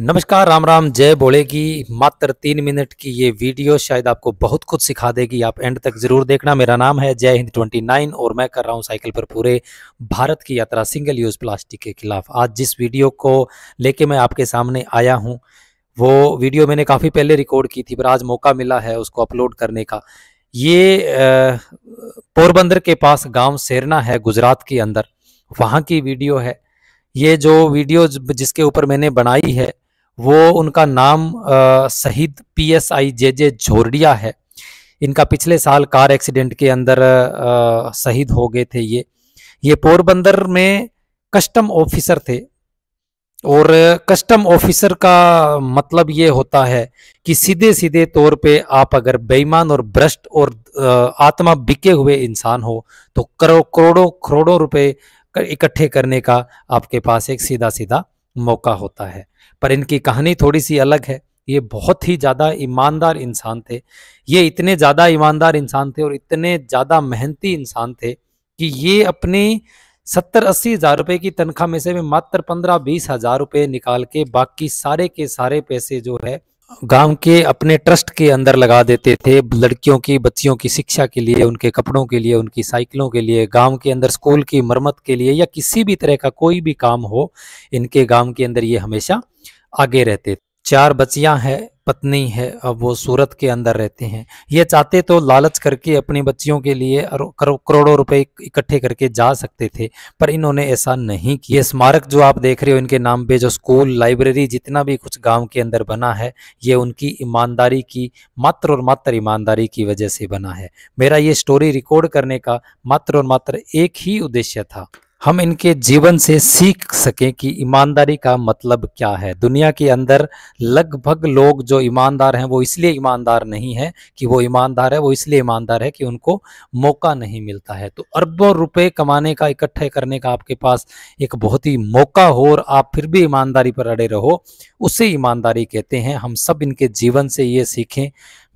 नमस्कार राम राम जय बोले की मात्र तीन मिनट की ये वीडियो शायद आपको बहुत कुछ सिखा देगी आप एंड तक जरूर देखना मेरा नाम है जय हिंद 29 और मैं कर रहा हूँ साइकिल पर पूरे भारत की यात्रा सिंगल यूज़ प्लास्टिक के खिलाफ आज जिस वीडियो को लेके मैं आपके सामने आया हूँ वो वीडियो मैंने काफ़ी पहले रिकॉर्ड की थी पर आज मौका मिला है उसको अपलोड करने का ये पोरबंदर के पास गाँव सेरना है गुजरात के अंदर वहाँ की वीडियो है ये जो वीडियो जिसके ऊपर मैंने बनाई है वो उनका नाम शहीद पी एस आई जे जे झोरडिया है इनका पिछले साल कार एक्सीडेंट के अंदर शहीद हो गए थे ये ये पोरबंदर में कस्टम ऑफिसर थे और कस्टम ऑफिसर का मतलब ये होता है कि सीधे सीधे तौर पे आप अगर बेईमान और भ्रष्ट और आत्मा बिके हुए इंसान हो तो करो करोड़ों करोड़ों रुपए इकट्ठे करने का आपके पास एक सीधा सीधा मौका होता है पर इनकी कहानी थोड़ी सी अलग है ये बहुत ही ज़्यादा ईमानदार इंसान थे ये इतने ज़्यादा ईमानदार इंसान थे और इतने ज़्यादा मेहनती इंसान थे कि ये अपने सत्तर अस्सी हज़ार रुपये की तनख्वाह में से मात्र पंद्रह बीस हज़ार रुपये निकाल के बाकी सारे के सारे पैसे जो है गांव के अपने ट्रस्ट के अंदर लगा देते थे लड़कियों की बच्चियों की शिक्षा के लिए उनके कपड़ों के लिए उनकी साइकिलों के लिए गांव के अंदर स्कूल की मरम्मत के लिए या किसी भी तरह का कोई भी काम हो इनके गांव के अंदर ये हमेशा आगे रहते चार बच्चियां हैं पत्नी है अब वो सूरत के अंदर रहते हैं ये चाहते तो लालच करके अपनी बच्चियों के लिए करोड़ों रुपए इकट्ठे करके जा सकते थे पर इन्होंने ऐसा नहीं किया स्मारक जो आप देख रहे हो इनके नाम पे जो स्कूल लाइब्रेरी जितना भी कुछ गांव के अंदर बना है ये उनकी ईमानदारी की मात्र और मात्र ईमानदारी की वजह से बना है मेरा ये स्टोरी रिकॉर्ड करने का मात्र और मात्र एक ही उद्देश्य था हम इनके जीवन से सीख सकें कि ईमानदारी का मतलब क्या है दुनिया के अंदर लगभग लोग जो ईमानदार हैं वो इसलिए ईमानदार नहीं है कि वो ईमानदार है वो इसलिए ईमानदार है कि उनको मौका नहीं मिलता है तो अरबों रुपए कमाने का इकट्ठे करने का आपके पास एक बहुत ही मौका हो और आप फिर भी ईमानदारी पर अड़े रहो उसे ईमानदारी कहते हैं हम सब इनके जीवन से ये सीखें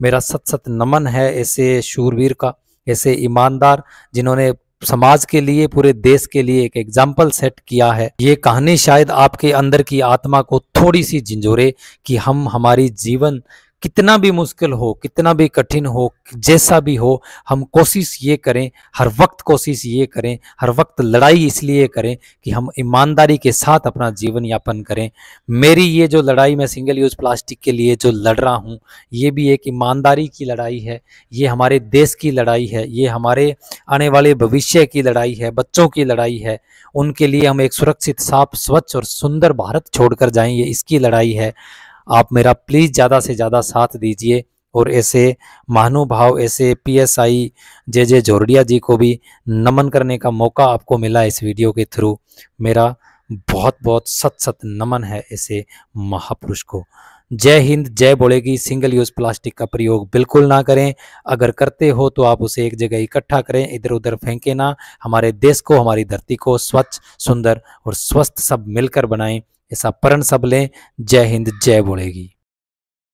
मेरा सत सत नमन है ऐसे शूरवीर का ऐसे ईमानदार जिन्होंने समाज के लिए पूरे देश के लिए एक एग्जाम्पल सेट किया है ये कहानी शायद आपके अंदर की आत्मा को थोड़ी सी झिंझोरे कि हम हमारी जीवन कितना भी मुश्किल हो कितना भी कठिन हो जैसा भी हो हम कोशिश ये करें हर वक्त कोशिश ये करें हर वक्त लड़ाई इसलिए करें कि हम ईमानदारी के साथ अपना जीवन यापन करें मेरी ये जो लड़ाई मैं सिंगल यूज़ प्लास्टिक के लिए जो लड़ रहा हूँ ये भी एक ईमानदारी की लड़ाई है ये हमारे देश की लड़ाई है ये हमारे आने वाले भविष्य की लड़ाई है बच्चों की लड़ाई है उनके लिए हम एक सुरक्षित साफ स्वच्छ और सुंदर भारत छोड़कर जाएं ये इसकी लड़ाई है आप मेरा प्लीज़ ज़्यादा से ज़्यादा साथ दीजिए और ऐसे महानुभाव ऐसे पीएसआई जे जे झोरडिया जी को भी नमन करने का मौका आपको मिला इस वीडियो के थ्रू मेरा बहुत बहुत सत सत नमन है ऐसे महापुरुष को जय हिंद जय बोलेगी सिंगल यूज़ प्लास्टिक का प्रयोग बिल्कुल ना करें अगर करते हो तो आप उसे एक जगह इकट्ठा करें इधर उधर फेंके ना हमारे देश को हमारी धरती को स्वच्छ सुंदर और स्वस्थ सब मिलकर बनाएं ऐसा प्रण सब लें जय हिंद जय बोलेगी